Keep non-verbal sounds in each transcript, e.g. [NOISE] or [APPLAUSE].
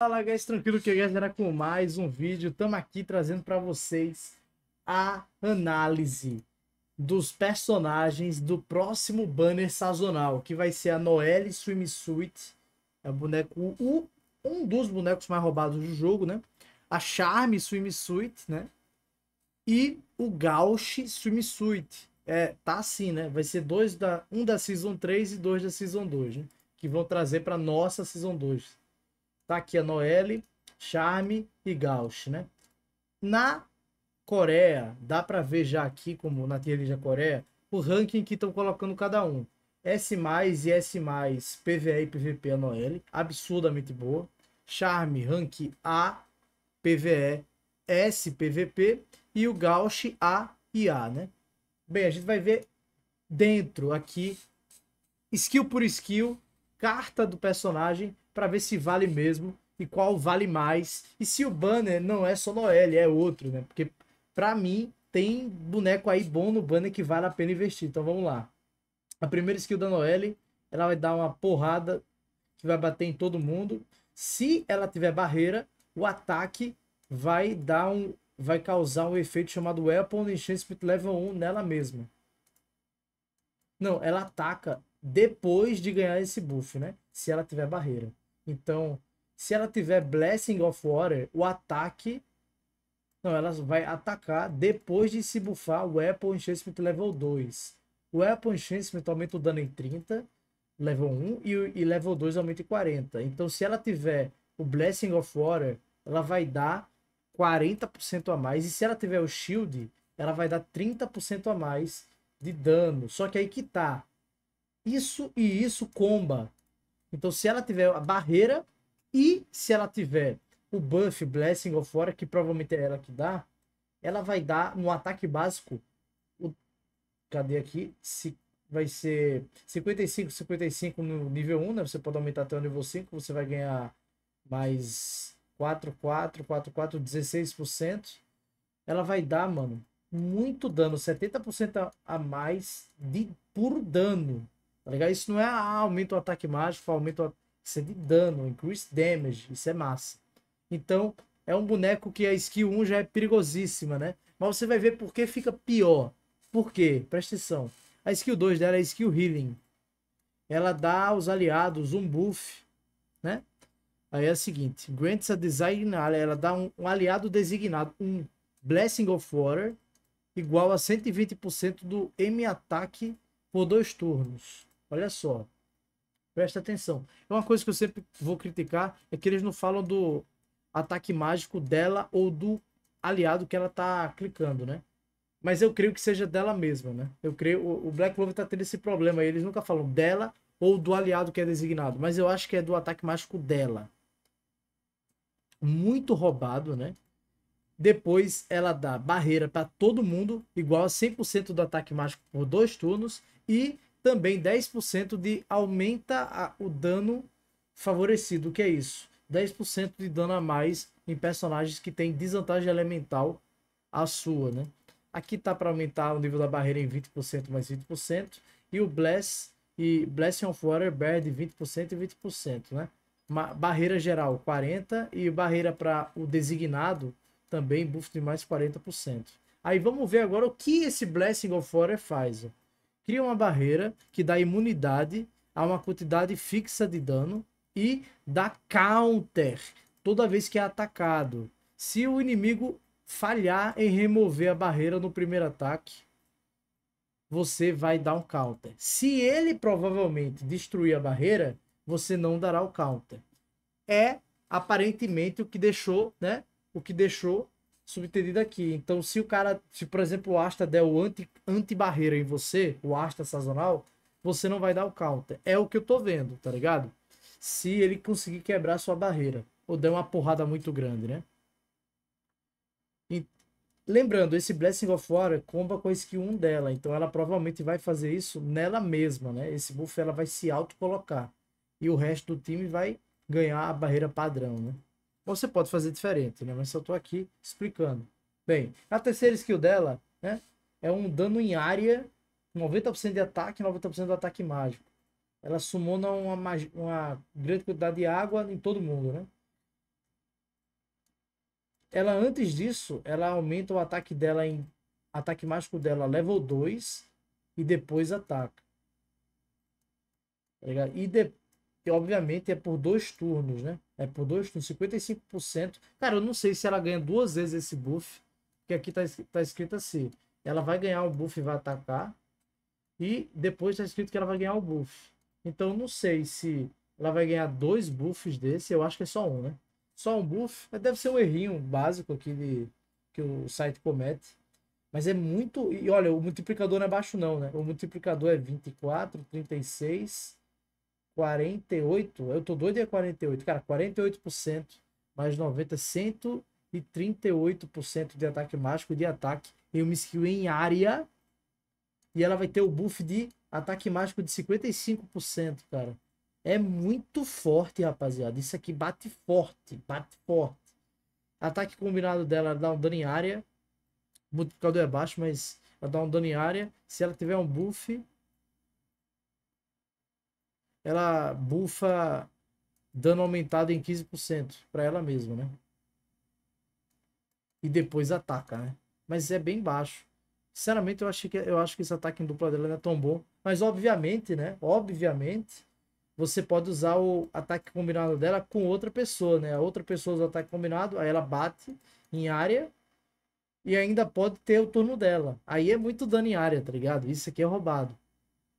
Fala guys, tranquilo que eu galera com mais um vídeo. Tamo aqui trazendo para vocês a análise dos personagens do próximo banner sazonal, que vai ser a Noelle Swimsuit, é o boneco o, um dos bonecos mais roubados do jogo, né? A Charme Swimsuit, né? E o Gauch Swimsuit. É, tá assim, né? Vai ser dois da um da Season 3 e dois da Season 2, né? Que vão trazer para nossa Season 2. Tá aqui a Noelle, Charme e Gauss, né? Na Coreia, dá para ver já aqui, como na tier da Coreia, o ranking que estão colocando cada um. S+, e S+, PVE e PVP a Noelle, absurdamente boa. Charme, rank A, PVE, S, PVP e o Gauss A e A, né? Bem, a gente vai ver dentro aqui, skill por skill, carta do personagem para ver se vale mesmo e qual vale mais. E se o banner não é só Noelle, é outro, né? Porque para mim tem boneco aí bom no banner que vale a pena investir. Então vamos lá. A primeira skill da Noelle, ela vai dar uma porrada que vai bater em todo mundo. Se ela tiver barreira, o ataque vai dar um vai causar um efeito chamado Weapon Enhancement Level 1 nela mesma. Não, ela ataca depois de ganhar esse buff, né? Se ela tiver barreira. Então, se ela tiver Blessing of Water, o ataque. Não, ela vai atacar depois de se bufar o Apple enchantment Level 2. O Apple enchantment aumenta o dano em 30, level 1, e, e level 2 aumenta em 40. Então, se ela tiver o Blessing of Water, ela vai dar 40% a mais. E se ela tiver o Shield, ela vai dar 30% a mais de dano. Só que aí que tá. Isso e isso comba. Então, se ela tiver a barreira e se ela tiver o buff, Blessing ou fora, que provavelmente é ela que dá, ela vai dar no ataque básico. O... Cadê aqui? Se vai ser 55, 55 no nível 1, né? Você pode aumentar até o nível 5, você vai ganhar mais 4, 4, 4, 4, 16%. Ela vai dar, mano, muito dano, 70% a mais de puro dano. Tá ligado? Isso não é ah, aumenta o ataque mágico, aumenta o isso é de dano, increase damage, isso é massa. Então, é um boneco que a skill 1 já é perigosíssima, né? Mas você vai ver por que fica pior. Por quê? Presta atenção. A skill 2 dela é skill healing. Ela dá aos aliados um buff, né? Aí é o seguinte, grants a designar, ela dá um, um aliado designado um Blessing of Water igual a 120% do M ataque por dois turnos. Olha só. Presta atenção. é Uma coisa que eu sempre vou criticar é que eles não falam do ataque mágico dela ou do aliado que ela tá clicando, né? Mas eu creio que seja dela mesma, né? Eu creio. O Black Clover tá tendo esse problema aí. Eles nunca falam dela ou do aliado que é designado. Mas eu acho que é do ataque mágico dela. Muito roubado, né? Depois ela dá barreira para todo mundo, igual a 100% do ataque mágico por dois turnos. E também 10% de aumenta a, o dano favorecido. O que é isso? 10% de dano a mais em personagens que têm desvantagem elemental a sua, né? Aqui tá para aumentar o nível da barreira em 20% mais 20% e o Bless e Bless on Water perde 20% e 20%, né? Uma barreira geral 40 e barreira para o designado também buff de mais 40%. Aí vamos ver agora o que esse Blessing of Water faz. Ó cria uma barreira que dá imunidade a uma quantidade fixa de dano e dá counter toda vez que é atacado. Se o inimigo falhar em remover a barreira no primeiro ataque, você vai dar um counter. Se ele provavelmente destruir a barreira, você não dará o counter. É aparentemente o que deixou, né? O que deixou subtendido aqui. Então, se o cara, se por exemplo o Asta der o anti, anti-barreira em você, o Asta sazonal, você não vai dar o counter. É o que eu tô vendo, tá ligado? Se ele conseguir quebrar sua barreira ou der uma porrada muito grande, né? E, lembrando, esse Blessing of Water comba com a skill 1 dela, então ela provavelmente vai fazer isso nela mesma, né? Esse buff ela vai se auto-colocar e o resto do time vai ganhar a barreira padrão, né? Você pode fazer diferente, né? Mas só estou aqui explicando. Bem, a terceira skill dela, né? É um dano em área, 90% de ataque, 90% do ataque mágico. Ela sumona uma, uma grande quantidade de água em todo mundo, né? Ela, antes disso, ela aumenta o ataque dela em... Ataque mágico dela, level 2, e depois ataca. Tá e depois e obviamente é por dois turnos, né? É por dois turnos, 55%. Cara, eu não sei se ela ganha duas vezes esse buff, que aqui tá, tá escrito assim. Ela vai ganhar o buff e vai atacar. E depois tá escrito que ela vai ganhar o buff. Então não sei se ela vai ganhar dois buffs desse, eu acho que é só um, né? Só um buff, deve ser um errinho básico aqui de, que o site comete. Mas é muito. E olha, o multiplicador não é baixo, não, né? O multiplicador é 24, 36, 48, eu tô doido é 48, cara, 48% mais 90, 138% de ataque mágico, de ataque em uma skill em área. E ela vai ter o buff de ataque mágico de 55%, cara. É muito forte, rapaziada. Isso aqui bate forte, bate forte. Ataque combinado dela dá um dano em área. O multiplicador é baixo, mas ela dá um dano em área. Se ela tiver um buff, ela bufa dano aumentado em 15% para ela mesma, né? E depois ataca, né? Mas é bem baixo. Sinceramente, eu acho que eu acho que esse ataque em dupla dela não é tão bom, mas obviamente, né? Obviamente, você pode usar o ataque combinado dela com outra pessoa, né? A outra pessoa usa o ataque combinado, aí ela bate em área e ainda pode ter o turno dela. Aí é muito dano em área, tá ligado? Isso aqui é roubado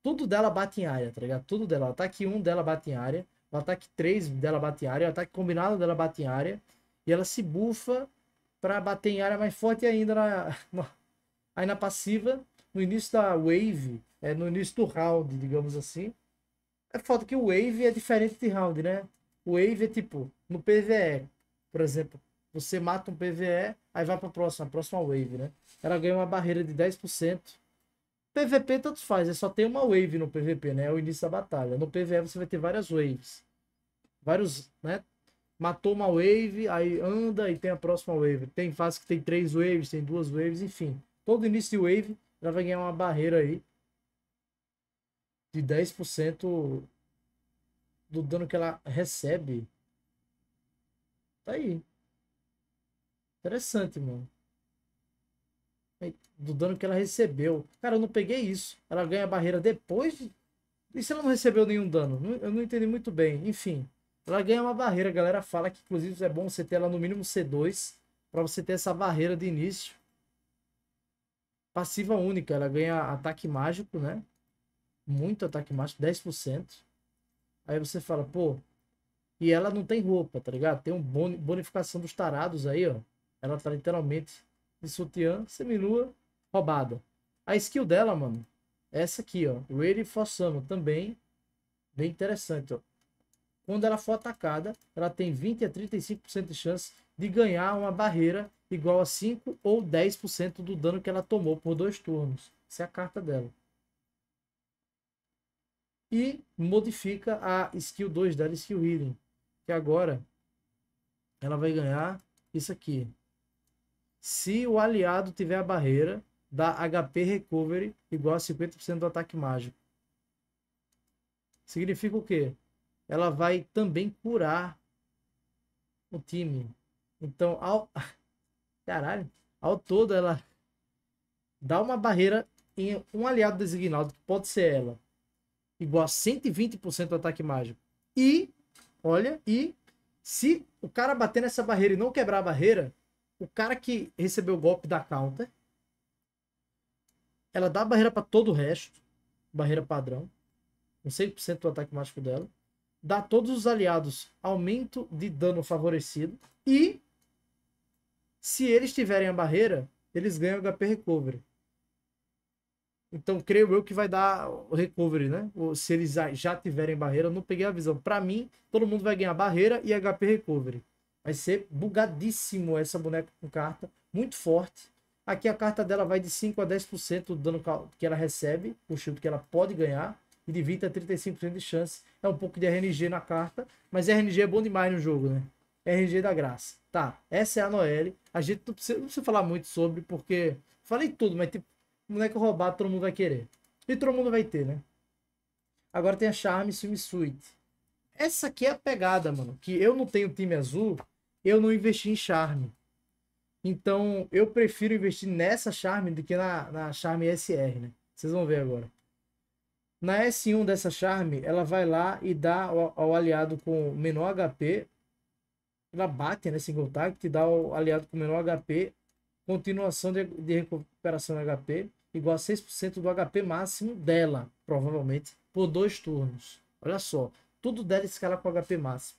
tudo dela bate em área, tá ligado? Tudo dela. O ataque tá 1 dela bate em área. O ataque 3 dela bate em área. O ataque tá combinado dela bate em área. E ela se bufa para bater em área mais forte ainda na, na, [LAUGHS] aí na passiva. No início da wave, é no início do round, digamos assim. É foda que o wave é diferente de round, né? O wave é tipo, no PVE, por exemplo, você mata um PVE, aí vai pra próxima, a próxima wave, né? Ela ganha uma barreira de 10% PVP tanto faz, é só tem uma wave no PVP, né? É o início da batalha. No PVE você vai ter várias waves. Vários, né? Matou uma wave, aí anda e tem a próxima wave. Tem fase que tem três waves, tem duas waves, enfim. Todo início de wave já vai ganhar uma barreira aí de 10% do dano que ela recebe. Tá aí. Interessante, mano do dano que ela recebeu. Cara, eu não peguei isso. Ela ganha a barreira depois. De... E se ela não recebeu nenhum dano? Eu não entendi muito bem. Enfim, ela ganha uma barreira. A galera fala que, inclusive, é bom você ter ela no mínimo C2 para você ter essa barreira de início. Passiva única. Ela ganha ataque mágico, né? Muito ataque mágico, 10%. Aí você fala, pô. E ela não tem roupa, tá ligado? Tem um bonificação dos tarados aí, ó. Ela tá literalmente de sutiã, seminua, roubada. A skill dela, mano, é essa aqui, ó. Ready for Summon, também bem interessante, ó. Quando ela for atacada, ela tem 20 a 35% de chance de ganhar uma barreira igual a 5 ou 10% do dano que ela tomou por dois turnos. Essa é a carta dela. E modifica a skill 2 dela, skill healing. Que agora ela vai ganhar isso aqui se o aliado tiver a barreira da HP Recovery igual a 50% do ataque mágico. Significa o quê? Ela vai também curar o time. Então, ao... [LAUGHS] Caralho. Ao todo, ela dá uma barreira em um aliado designado, que pode ser ela, igual a 120% do ataque mágico. E, olha, e se o cara bater nessa barreira e não quebrar a barreira, o cara que recebeu o golpe da counter, ela dá barreira para todo o resto, barreira padrão, com 100% do ataque mágico dela, dá a todos os aliados aumento de dano favorecido e se eles tiverem a barreira, eles ganham HP recovery. Então, creio eu que vai dar o recovery, né? se eles já tiverem barreira, eu não peguei a visão. Para mim, todo mundo vai ganhar barreira e HP recovery. Vai ser bugadíssimo essa boneca com carta. Muito forte. Aqui a carta dela vai de 5 a 10% do dano que ela recebe, o chute que ela pode ganhar, e de 20 a 35% de chance. É um pouco de RNG na carta, mas RNG é bom demais no jogo, né? RNG da graça. Tá, essa é a Noelle. A gente não precisa, não precisa falar muito sobre, porque falei tudo, mas tipo, Boneco roubado todo mundo vai querer. E todo mundo vai ter, né? Agora tem a Charme Swimsuit. Essa aqui é a pegada, mano. Que eu não tenho time azul, eu não investi em charme. Então, eu prefiro investir nessa charme do que na, na charme SR, né? Vocês vão ver agora. Na S1 dessa charme, ela vai lá e dá ao, ao aliado com menor HP. Ela bate, né? Single target, dá ao aliado com menor HP. Continuação de, de recuperação de HP igual a 6% do HP máximo dela, provavelmente, por dois turnos. Olha só, tudo dela escala com HP máximo.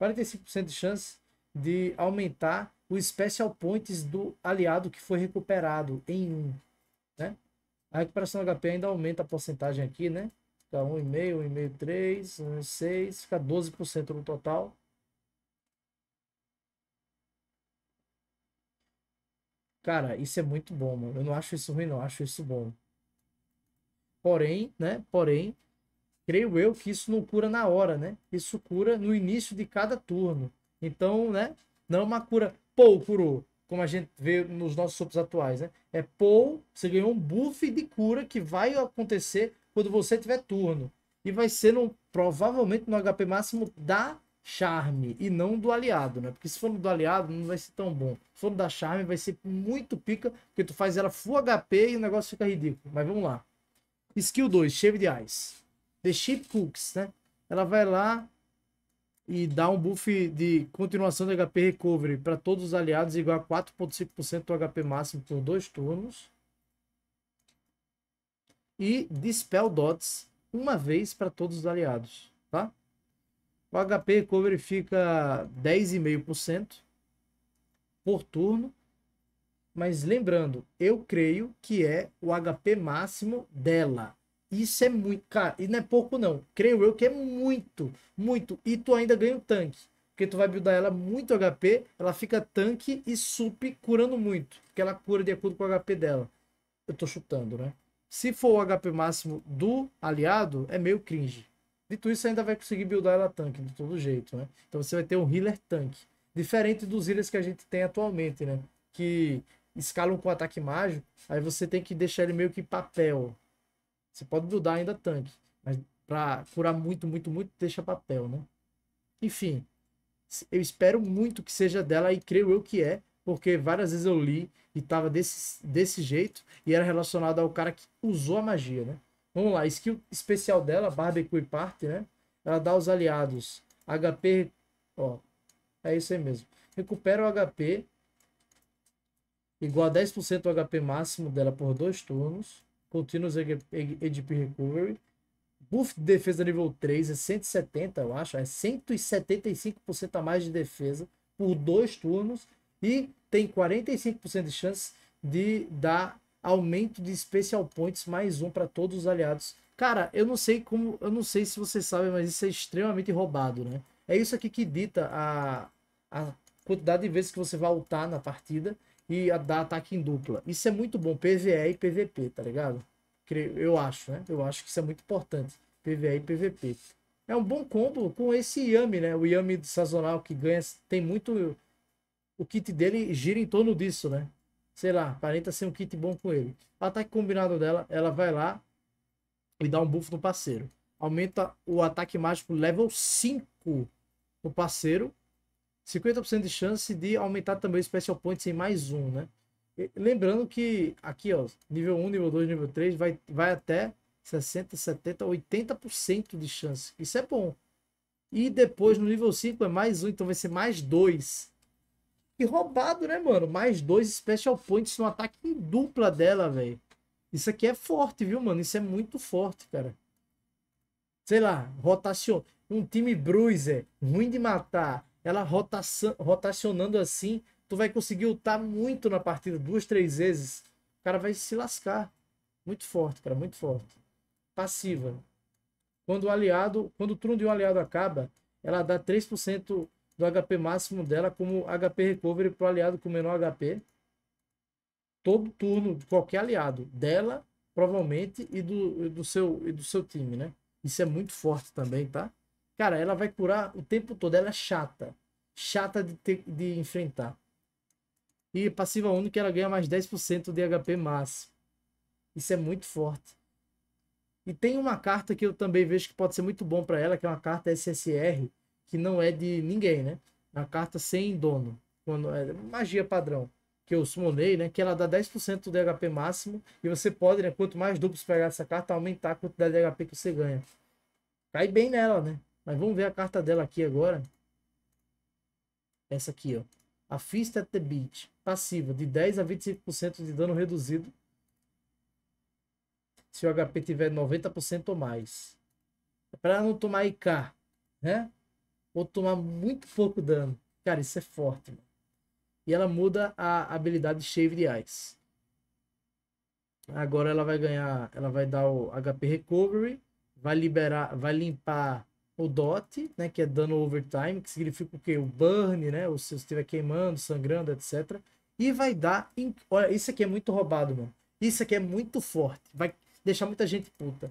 45% de chance de aumentar o Special Points do aliado que foi recuperado em 1. Né? A recuperação HP ainda aumenta a porcentagem aqui, né? Fica 1,5, 1,5, 3, 1,6, fica 12% no total. Cara, isso é muito bom, mano. Eu não acho isso ruim, não. Eu acho isso bom. Porém, né? Porém, creio eu que isso não cura na hora, né? Isso cura no início de cada turno. Então, né? Não é uma cura. Pou curou, como a gente vê nos nossos sopros atuais, né? É pou, você ganhou um buff de cura que vai acontecer quando você tiver turno. E vai ser no, provavelmente no HP máximo da charme e não do aliado, né? Porque se for no do aliado, não vai ser tão bom. Se for no da charme, vai ser muito pica, porque tu faz ela full HP e o negócio fica ridículo. Mas vamos lá. Skill 2, Shave de Ice. The Ship Cooks, né? Ela vai lá, e dá um buff de continuação de HP Recovery para todos os aliados igual a 4.5% do HP máximo por dois turnos. E Dispel Dots uma vez para todos os aliados, tá? O HP Recovery fica 10,5% por turno. Mas lembrando, eu creio que é o HP máximo dela. Isso é muito, cara, e não é pouco não. Creio eu que é muito, muito. E tu ainda ganha o tanque. Porque tu vai buildar ela muito HP, ela fica tanque e sup curando muito. Porque ela cura de acordo com o HP dela. Eu tô chutando, né? Se for o HP máximo do aliado, é meio cringe. Dito isso, ainda vai conseguir buildar ela tanque de todo jeito, né? Então você vai ter um healer tanque. Diferente dos healers que a gente tem atualmente, né? Que escalam com ataque mágico, aí você tem que deixar ele meio que papel. Você pode grudar ainda tanque, mas para furar muito, muito, muito, deixa papel, né? Enfim, eu espero muito que seja dela e creio eu que é, porque várias vezes eu li e tava desse, desse jeito e era relacionado ao cara que usou a magia, né? Vamos lá, skill especial dela, Barbecue Party, né? Ela dá aos aliados HP, ó, é isso aí mesmo. Recupera o HP igual a 10% do HP máximo dela por dois turnos. Continuous ADP Recovery. Buff de defesa nível 3 é 170, eu acho. É 175% a mais de defesa por dois turnos. E tem 45% de chance de dar aumento de Special Points mais um para todos os aliados. Cara, eu não sei como. Eu não sei se vocês sabem, mas isso é extremamente roubado, né? É isso aqui que dita a, a quantidade de vezes que você vai ultar na partida e a dar ataque em dupla. Isso é muito bom, PVE e PVP, tá ligado? Eu acho, né? Eu acho que isso é muito importante, PVE e PVP. É um bom combo com esse Yami, né? O Yami sazonal que ganha, tem muito... O kit dele gira em torno disso, né? Sei lá, aparenta ser um kit bom com ele. O ataque combinado dela, ela vai lá e dá um buff no parceiro. Aumenta o ataque mágico level 5 no parceiro 50% de chance de aumentar também o Special Points em mais um, né? lembrando que aqui, ó, nível 1, nível 2, nível 3, vai, vai até 60, 70, 80% de chance. Isso é bom. E depois no nível 5 é mais um, então vai ser mais dois. E roubado, né, mano? Mais dois Special Points no ataque em dupla dela, velho. Isso aqui é forte, viu, mano? Isso é muito forte, cara. Sei lá, rotacion. Um time bruiser, ruim de matar, ela rotação, rotacionando assim, tu vai conseguir lutar muito na partida, duas, três vezes. O cara vai se lascar. Muito forte, cara, muito forte. Passiva. Quando o aliado, quando o turno de um aliado acaba, ela dá 3% do HP máximo dela como HP recovery para o aliado com menor HP. Todo turno de qualquer aliado, dela, provavelmente, e do, do, seu, e do seu time, né? Isso é muito forte também, tá? Cara, ela vai curar o tempo todo. Ela é chata. Chata de, ter, de enfrentar. E passiva única, ela ganha mais 10% de HP máximo. Isso é muito forte. E tem uma carta que eu também vejo que pode ser muito bom para ela, que é uma carta SSR, que não é de ninguém, né? É uma carta sem dono. Quando é magia padrão, que eu summonei, né? Que ela dá 10% de HP máximo. E você pode, né? Quanto mais duplos pegar essa carta, aumentar a quantidade de HP que você ganha. Cai bem nela, né? Mas vamos ver a carta dela aqui agora. Essa aqui, ó. A Fist at the Beach. Passiva, de 10 a 25% de dano reduzido. Se o HP tiver 90% ou mais. É para não tomar IK, né? Ou tomar muito pouco dano. Cara, isso é forte, mano. E ela muda a habilidade de Ice. Agora ela vai ganhar, ela vai dar o HP Recovery, vai liberar, vai limpar o DOT, né, que é dano overtime, que significa o quê? O burn, né, ou se você estiver queimando, sangrando, etc. E vai dar... In... Olha, isso aqui é muito roubado, mano. Isso aqui é muito forte. Vai deixar muita gente puta.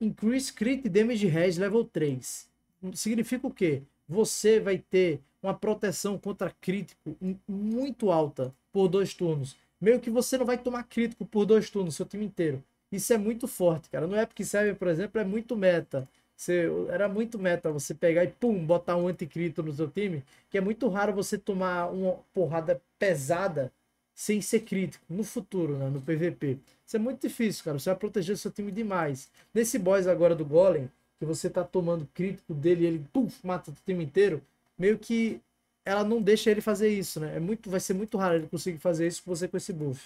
Increase Crit Damage Res Level 3. Significa o quê? Você vai ter uma proteção contra crítico muito alta por dois turnos. Meio que você não vai tomar crítico por dois turnos, seu time inteiro. Isso é muito forte, cara. Não é porque serve, por exemplo, é muito meta. Você, era muito meta você pegar e pum, botar um anticristo no seu time, que é muito raro você tomar uma porrada pesada sem ser crítico no futuro, né, no PVP. Isso é muito difícil, cara. Você vai proteger seu time demais. Nesse boss agora do Golem, que você tá tomando crítico dele e ele pum, mata o time inteiro, meio que ela não deixa ele fazer isso, né? É muito, vai ser muito raro ele conseguir fazer isso com você com esse buff.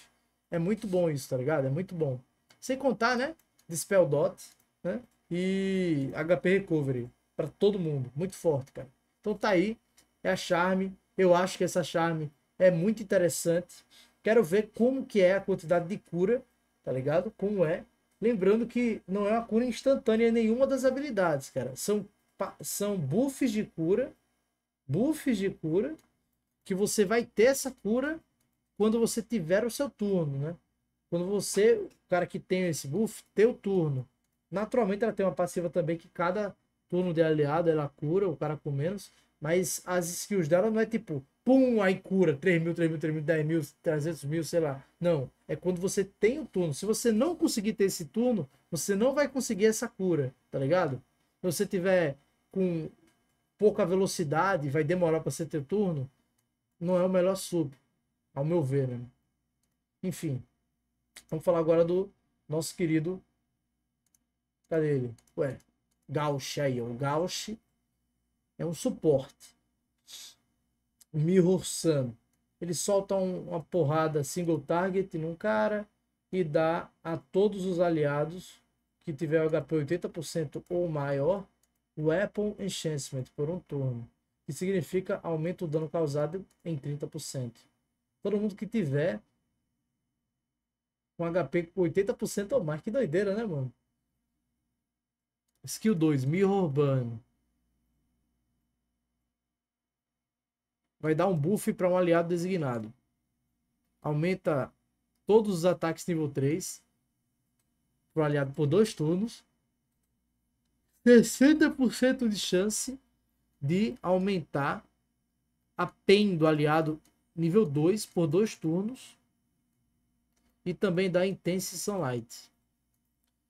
É muito bom isso, tá ligado? É muito bom. Sem contar, né? Dispel Dot, né? e HP Recovery para todo mundo. Muito forte, cara. Então tá aí, é a Charme. Eu acho que essa Charme é muito interessante. Quero ver como que é a quantidade de cura, tá ligado? Como é. Lembrando que não é uma cura instantânea em nenhuma das habilidades, cara. São, são buffs de cura, buffs de cura, que você vai ter essa cura quando você tiver o seu turno, né? Quando você, o cara que tem esse buff, ter o turno. Naturalmente ela tem uma passiva também que cada turno de aliado ela cura, o cara com menos. Mas as skills dela não é tipo, pum, aí cura 3 mil, 3 mil, 3 mil, 10 mil, 300 mil, sei lá. Não. É quando você tem o turno. Se você não conseguir ter esse turno, você não vai conseguir essa cura, tá ligado? Se você tiver com pouca velocidade, vai demorar para você ter turno, não é o melhor sub, ao meu ver, né? Enfim, vamos falar agora do nosso querido Cadê ele? Ué, Gauche aí, O Gauche é um suporte. Mirror Sam. Ele solta um, uma porrada single target num cara e dá a todos os aliados que tiver HP 80% ou maior Weapon Enhancement por um turno, que significa aumenta o dano causado em 30%. Todo mundo que tiver com HP 80% ou mais, que doideira, né, mano? Skill 2, Mirror Urbano. Vai dar um buff para um aliado designado. Aumenta todos os ataques nível 3 para o aliado por dois turnos. 60% de chance de aumentar a PEN do aliado nível 2 por dois turnos. E também dá Intense Sunlight.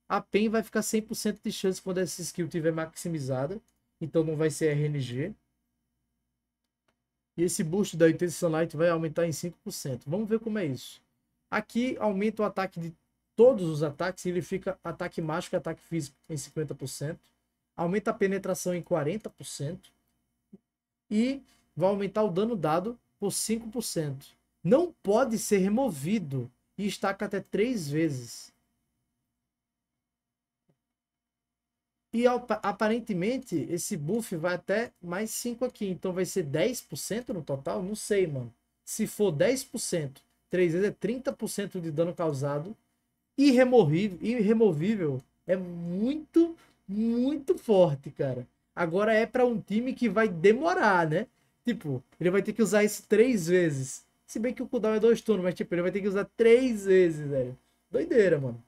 A PEN vai ficar 100% de chance quando essa skill tiver maximizada. Então não vai ser RNG. E esse boost da Intense Light vai aumentar em 5%. Vamos ver como é isso. Aqui aumenta o ataque de todos os ataques. Ele fica ataque mágico e ataque físico em 50%. Aumenta a penetração em 40%. E vai aumentar o dano dado por 5%. Não pode ser removido e estaca até 3 vezes. E aparentemente esse buff vai até mais 5 aqui. Então vai ser 10% no total? Não sei, mano. Se for 10%, 3 vezes é 30% de dano causado. Irremovível, irremovível é muito, muito forte, cara. Agora é para um time que vai demorar, né? Tipo, ele vai ter que usar isso três vezes. Se bem que o cooldown é dois turnos, mas tipo, ele vai ter que usar três vezes, velho. Doideira, mano.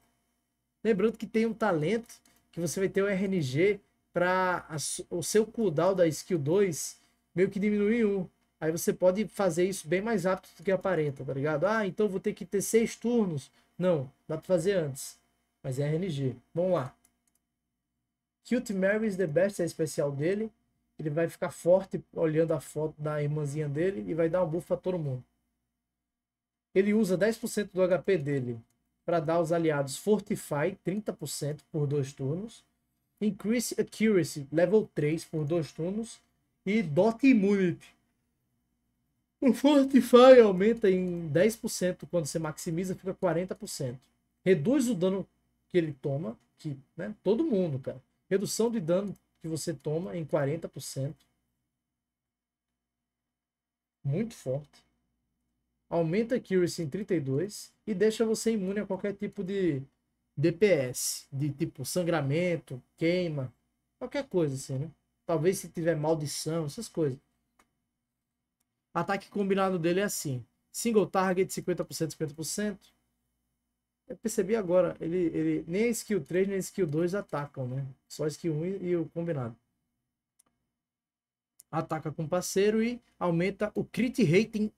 Lembrando que tem um talento que você vai ter o RNG para o seu cooldown da skill 2 meio que diminuir um. Aí você pode fazer isso bem mais rápido do que aparenta, tá ligado? Ah, então vou ter que ter seis turnos. Não, dá para fazer antes. Mas é RNG. Vamos lá. Cute Mary is the best, é a especial dele. Ele vai ficar forte olhando a foto da irmãzinha dele e vai dar um buff a todo mundo. Ele usa 10% do HP dele para dar aos aliados Fortify, 30% por dois turnos. Increase Accuracy, level 3 por dois turnos. E Dot Immunity. O Fortify aumenta em 10% quando você maximiza, fica 40%. Reduz o dano que ele toma, que, né, todo mundo, cara. Redução de dano que você toma em 40%. Muito forte aumenta a accuracy em 32 e deixa você imune a qualquer tipo de DPS, de tipo sangramento, queima, qualquer coisa assim, né? Talvez se tiver maldição, essas coisas. Ataque combinado dele é assim: single target 50%, 50%. Eu percebi agora, ele, ele nem a skill 3 nem a skill 2 atacam, né? Só a skill 1 e o combinado ataca com parceiro e aumenta o crit rating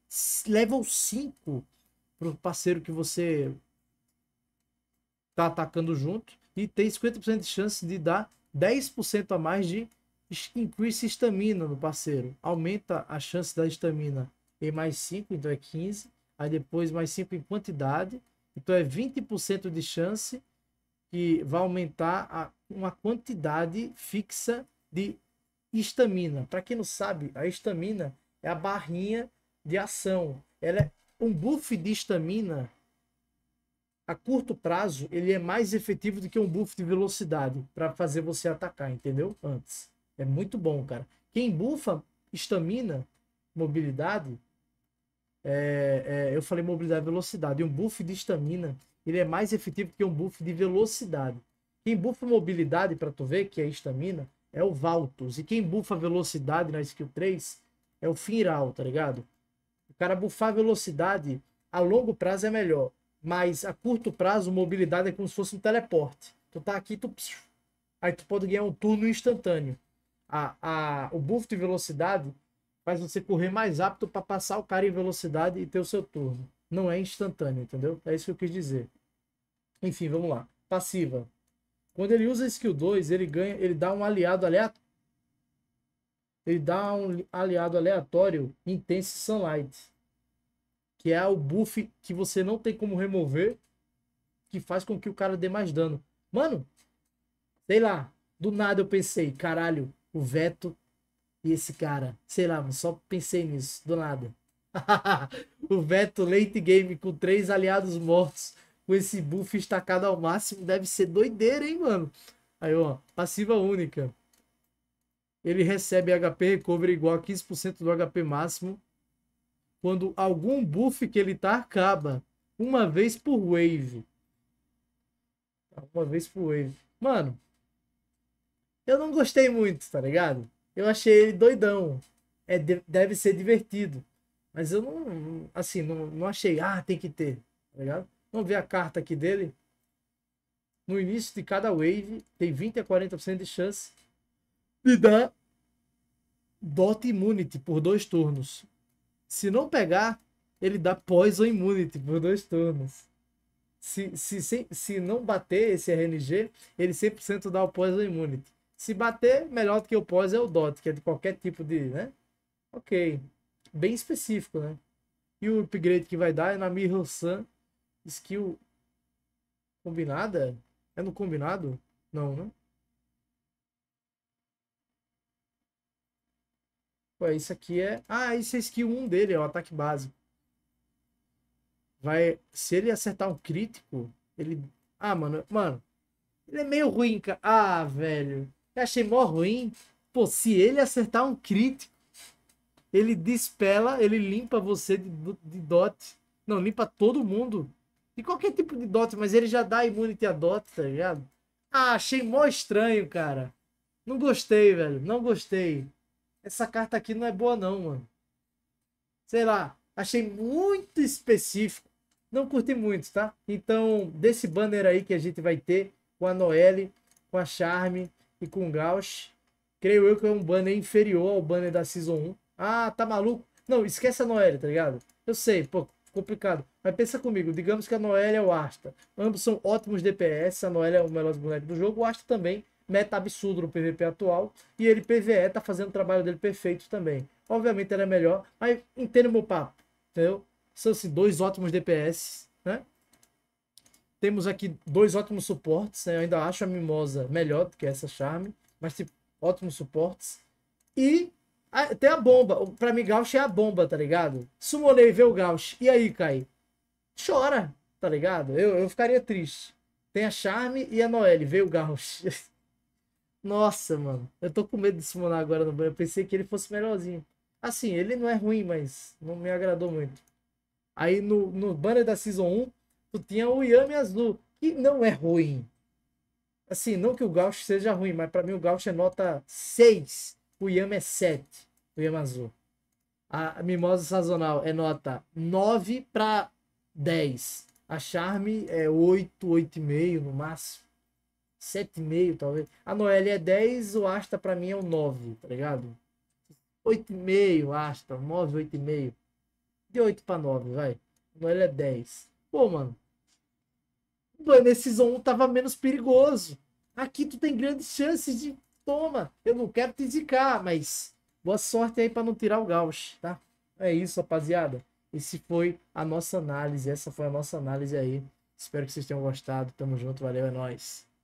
level 5 pro parceiro que você tá atacando junto e tem 50% de chance de dar 10% a mais de increase estamina no parceiro. Aumenta a chance da estamina em mais 5, então é 15, aí depois mais 5 em quantidade, então é 20% de chance que vai aumentar a, uma quantidade fixa de estamina Para quem não sabe, a estamina é a barrinha de ação. Ela é um buff de estamina a curto prazo, ele é mais efetivo do que um buff de velocidade para fazer você atacar, entendeu? Antes. É muito bom, cara. Quem bufa estamina, mobilidade, é, é, eu falei mobilidade velocidade. E um buff de estamina, ele é mais efetivo do que um buff de velocidade. Quem buffa mobilidade, para tu ver, que é estamina, é o Valtos. E quem bufa velocidade na skill 3 é o Finral, tá ligado? O cara bufar velocidade a longo prazo é melhor. Mas a curto prazo, mobilidade é como se fosse um teleporte. Tu tá aqui, tu. Aí tu pode ganhar um turno instantâneo. A, a, o buff de velocidade faz você correr mais rápido para passar o cara em velocidade e ter o seu turno. Não é instantâneo, entendeu? É isso que eu quis dizer. Enfim, vamos lá. Passiva. Quando ele usa skill 2, ele ganha, ele dá um aliado aleatório. Ele dá um aliado aleatório Intense Sunlight. Que é o buff que você não tem como remover. Que faz com que o cara dê mais dano. Mano, sei lá. Do nada eu pensei, caralho, o Veto e esse cara. Sei lá, só pensei nisso, do nada. [LAUGHS] o Veto late game com três aliados mortos com esse buff estacado ao máximo. Deve ser doideira, hein, mano? Aí, ó, passiva única. Ele recebe HP recovery igual a 15% do HP máximo quando algum buff que ele tá acaba. Uma vez por wave. Tá, uma vez por wave. Mano, eu não gostei muito, tá ligado? Eu achei ele doidão. É, deve ser divertido. Mas eu não, assim, não, não achei, ah, tem que ter, tá ligado? Vamos ver a carta aqui dele. No início de cada wave, tem 20 a 40% de chance de dar Dot Immunity por dois turnos. Se não pegar, ele dá Poison Immunity por dois turnos. Se, se, se, se não bater esse RNG, ele 100% dá o Poison Immunity. Se bater, melhor do que o Poison é o Dot, que é de qualquer tipo de. né? Ok. Bem específico, né? E o upgrade que vai dar é na Mirror Sun Skill combinada? É no combinado? Não, né? Ué, isso aqui é... Ah, isso é skill 1 dele, é o ataque básico. Vai... Se ele acertar um crítico, ele... Ah, mano, mano. Ele é meio ruim, cara. Ah, velho. Eu achei mó ruim. Pô, se ele acertar um crítico, ele despela, ele limpa você de, de dot. Não, limpa todo mundo de qualquer tipo de Dota, mas ele já dá immunity a Dota, tá ligado? Ah, achei mó estranho, cara. Não gostei, velho. Não gostei. Essa carta aqui não é boa, não, mano. Sei lá. Achei muito específico. Não curti muito, tá? Então, desse banner aí que a gente vai ter com a Noelle, com a Charme e com o Gauss, creio eu que é um banner inferior ao banner da Season 1. Ah, tá maluco? Não, esquece a Noelle, tá ligado? Eu sei, pô, complicado. Mas pensa comigo, digamos que a Noelle é o Asta. Ambos são ótimos DPS, a Noelle é o melhor boneco do jogo, o Asta também, meta absurdo no PVP atual, e ele PVE tá fazendo o trabalho dele perfeito também. Obviamente era é melhor, mas entenda o meu papo, entendeu? São assim, dois ótimos DPS, né? Temos aqui dois ótimos suportes, né? Eu ainda acho a Mimosa melhor do que essa Charme, mas tipo, ótimos suportes. E ah, tem a bomba. Pra mim, Gauss é a bomba, tá ligado? Sumonei vê o Gauss. E aí, Kai? Chora, tá ligado? Eu, eu ficaria triste. Tem a Charme e a Noelle. Veio o Gauss. [LAUGHS] Nossa, mano. Eu tô com medo de summonar agora no banho. Eu pensei que ele fosse melhorzinho. Assim, ele não é ruim, mas não me agradou muito. Aí no, no banner da Season 1, tu tinha o Yami Azul, que não é ruim. Assim, não que o Gauss seja ruim, mas para mim o Gauss é nota 6. O Yami é 7 o Yamazô. A mimosa sazonal é nota 9 para 10. A charme é 8, 8,5 no máximo. 7,5 talvez. A Noelle é 10, o Asta para mim é um 9, tá ligado? 8,5 Asta, 9, 8,5. De 8 para 9, vai. A Noelle é 10. Pô, mano. Mano, esse Zon tava menos perigoso. Aqui tu tem grandes chances de. Toma, eu não quero te indicar, mas Boa sorte aí para não tirar o Gauss, tá? É isso, rapaziada. Esse foi a nossa análise. Essa foi a nossa análise aí. Espero que vocês tenham gostado. Tamo junto, valeu, é nóis.